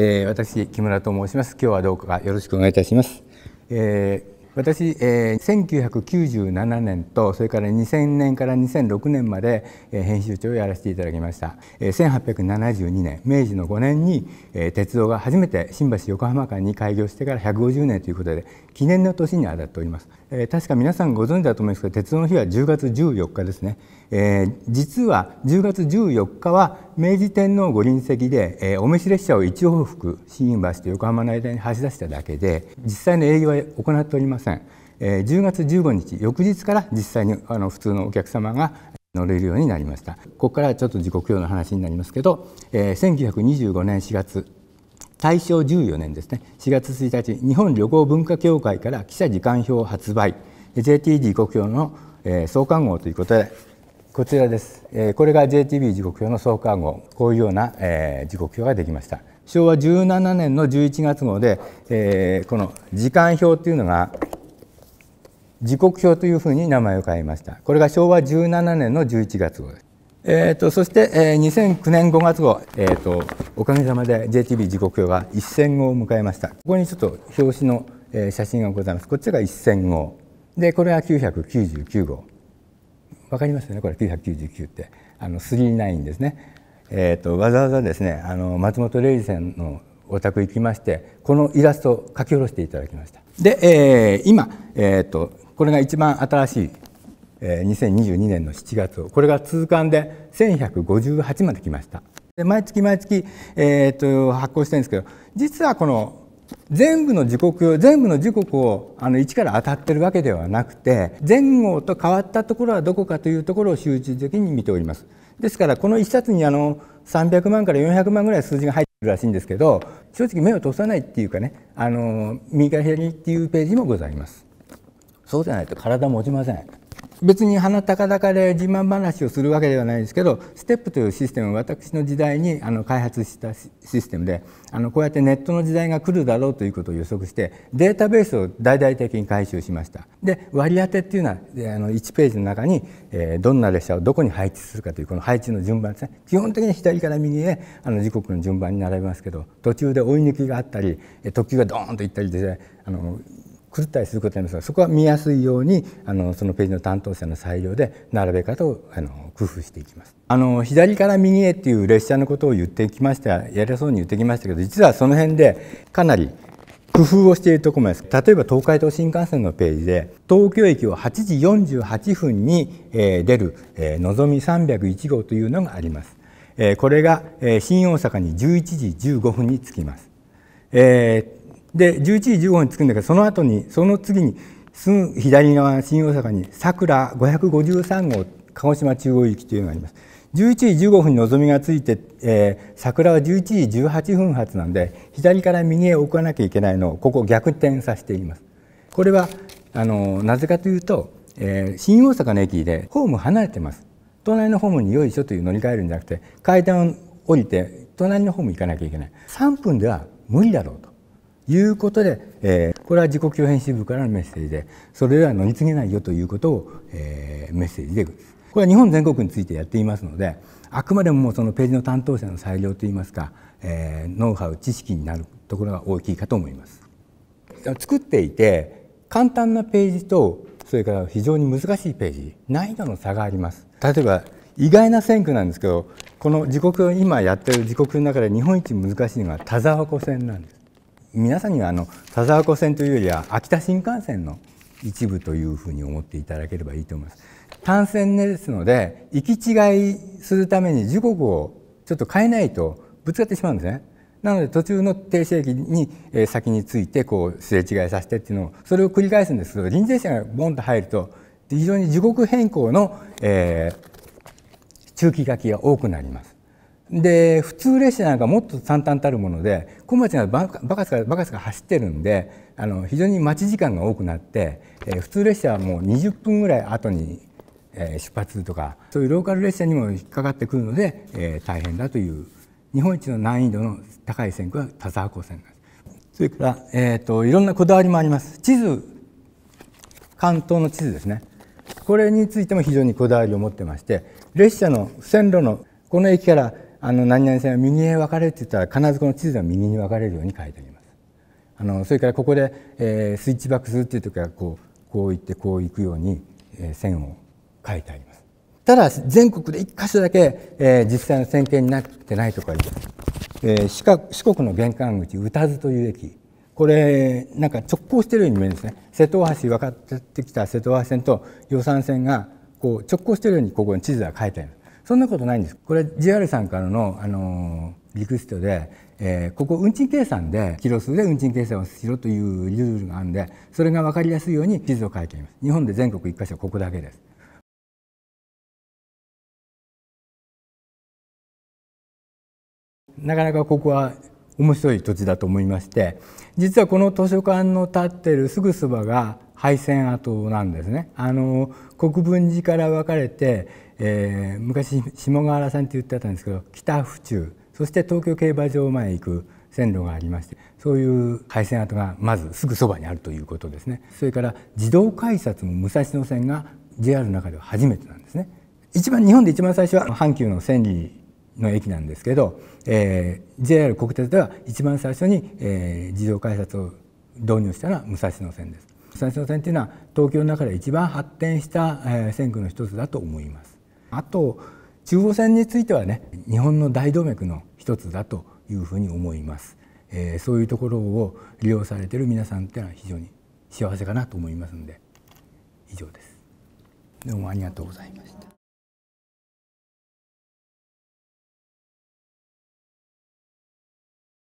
えー、私木村と申します今日はどうかよろしくお願いいたします、えー、私、えー、1997年とそれから2000年から2006年まで、えー、編集長をやらせていただきました、えー、1872年明治の5年に、えー、鉄道が初めて新橋横浜間に開業してから150年ということで記念の年にあたっております、えー、確か皆さんご存知だと思いますけど鉄道の日は10月14日ですね、えー、実は10月14日は明治天皇ご臨席で、えー、お召し列車を1往復新橋と横浜の間に走らせただけで実際の営業は行っておりません、えー、10月15日翌日から実際にあの普通のお客様が乗れるようになりましたここからちょっと時刻表の話になりますけど、えー、1925年4月大正14年ですね4月1日日本旅行文化協会から記者時間表発売 JT 時刻表の、えー、創刊号ということでこちらです、えこれが JTB 時刻表の創刊号こういうような、え時刻表ができました昭和17年の11月号で、えこの時間表というのが時刻表というふうに名前を変えましたこれが昭和17年の11月号ですえーと、そして、えー、2009年5月号、えーと、とおかげさまで JTB 時刻表が1000号を迎えましたここにちょっと表紙の、えー、写真がございますこっちが1000号でこれが999号分かりますよねこれ999ってあの39ですね、えーと、わざわざですねあの松本零士さんのお宅行きましてこのイラストを書き下ろしていただきましたで、えー、今、えーと、これが一番新しい、えー、2022年の7月これが通関で1158まで来ましたで毎月毎月、えーと、と発行してるんですけど実はこの全部の時刻を全部の時刻をあの一から当たってるわけではなくて前後と変わったところはどこかというところを集中的に見ておりますですからこの1冊にあの300万から400万ぐらい数字が入ってるらしいんですけど正直目を通さないっていうかねあの右から左っていうページもございますそうじゃないと体持ちません別に鼻高々で自慢話をするわけではないですけどステップというシステムは私の時代にあの開発したシステムであのこうやってネットの時代が来るだろうということを予測してデータベースを大々的に回収しましたで割り当てっていうのはあの1ページの中に、えどんな列車をどこに配置するかというこの配置の順番ですね基本的に左から右へあの時刻の順番に並べますけど途中で追い抜きがあったり特急がドーンと行ったりで、ね、あの狂ったりすることになりますがそこは見やすいようにあのそのページの担当者の裁量で並べ方をあの工夫していきます。あの左から右へっていう列車のことを言ってきましたやりそうに言ってきましたけど実はその辺でかなり工夫をしているところもです例えば東海道新幹線のページで東京駅を8時48分に出るのぞみ301号というのがありますこれが新大阪に11時15分に着きますえで11時15分に着くんだけどその後にその次にすぐ左側新大阪にさくら553号鹿児島中央行きというのがあります11時15分にのぞみがついて、えー、桜は11時18分発なんで左から右へ送らなきゃいけないのをここ逆転させていますこれはあのなぜかというと、えー、新大阪の駅でホーム離れてます隣のホームによいしょという乗り換えるんじゃなくて階段を降りて隣のホーム行かなきゃいけない3分では無理だろうということで、えー、これは自己共変支部からのメッセージでそれでは乗り継げないよということを、えー、メッセージでこれは日本全国についてやっていますのであくまでもそのページの担当者の裁量といいますか、えー、ノウハウ知識になるところが大きいかと思います。作っていて簡単なページとそれから非常に難しいページ難易度の差があります例えば意外な線区なんですけどこの時刻今やってる時刻の中で日本一難しいのが田沢湖線なんです皆さんにはあの田沢湖線というよりは秋田新幹線の一部というふうに思っていただければいいと思います。単線ですので行き違いするために時刻をちょっと変えないとぶつかってしまうんですね。なので途中の停車駅に先についてこうすれ違いさせてっていうのをそれを繰り返すんですけど臨時列車がボンと入ると非常に時刻変更の、えー、中期書きが多くなります。で普通列車なんかもっと惨憺たるもので小町がバカバカバカが走ってるんであの非常に待ち時間が多くなって、えー、普通列車はもう20分ぐらい後に、えー、出発とかそういうローカル列車にも引っかかってくるので、えー、大変だという日本一の難易度の高い線区は田沢湖線です。それから、えーといろんなこだわりもあります。地図関東の地図ですねこれについても非常にこだわりを持ってまして列車の線路のこの駅からあの何々線は右へ分かれるって言ったら必ずこの地図では右に分かれるように書いてあります。あのそれからここで、えー、スイッチバックするっていう時はこうこう行ってこう行くように、えー、線を書いてあります。ただ全国で一箇所だけ、えー、実際の線形になってないとかろがあります。えー、四国の玄関口宇多津という駅これなんか直行してるように見えるんですね瀬戸大橋分かってきた瀬戸大橋線と予算線がこう直行してるようにここに地図は書いてあります。そんなことないんですこれ JR さんからの、あのリクエストで、えー、ここ運賃計算でキロ数で運賃計算をしろというルールがあるんでそれが分かりやすいように地図を書いています日本で全国一箇所ここだけですなかなかここは面白い土地だと思いまして実はこの図書館の建ってるすぐそばが敗戦跡なんですね。あの国分寺から分かれて、えー、昔下川原さんって言ってたんですけど北府中そして東京競馬場前へ行く線路がありましてそういう廃線跡がまずすぐそばにあるということですねそれから自動改札も武蔵野線が JR の中では初めてなんですね一番日本で一番最初は阪急の千里の駅なんですけど、えー、JR 国鉄では一番最初に、えー、自動改札を導入したのは武蔵野線です埼玉線っていうのは東京の中で一番発展した線区の一つだと思います。あと中央線についてはね日本の大動脈の一つだというふうに思います、えー、そういうところを利用されてる皆さんっていうのは非常に幸せかなと思いますので以上ですどうもありがとうございました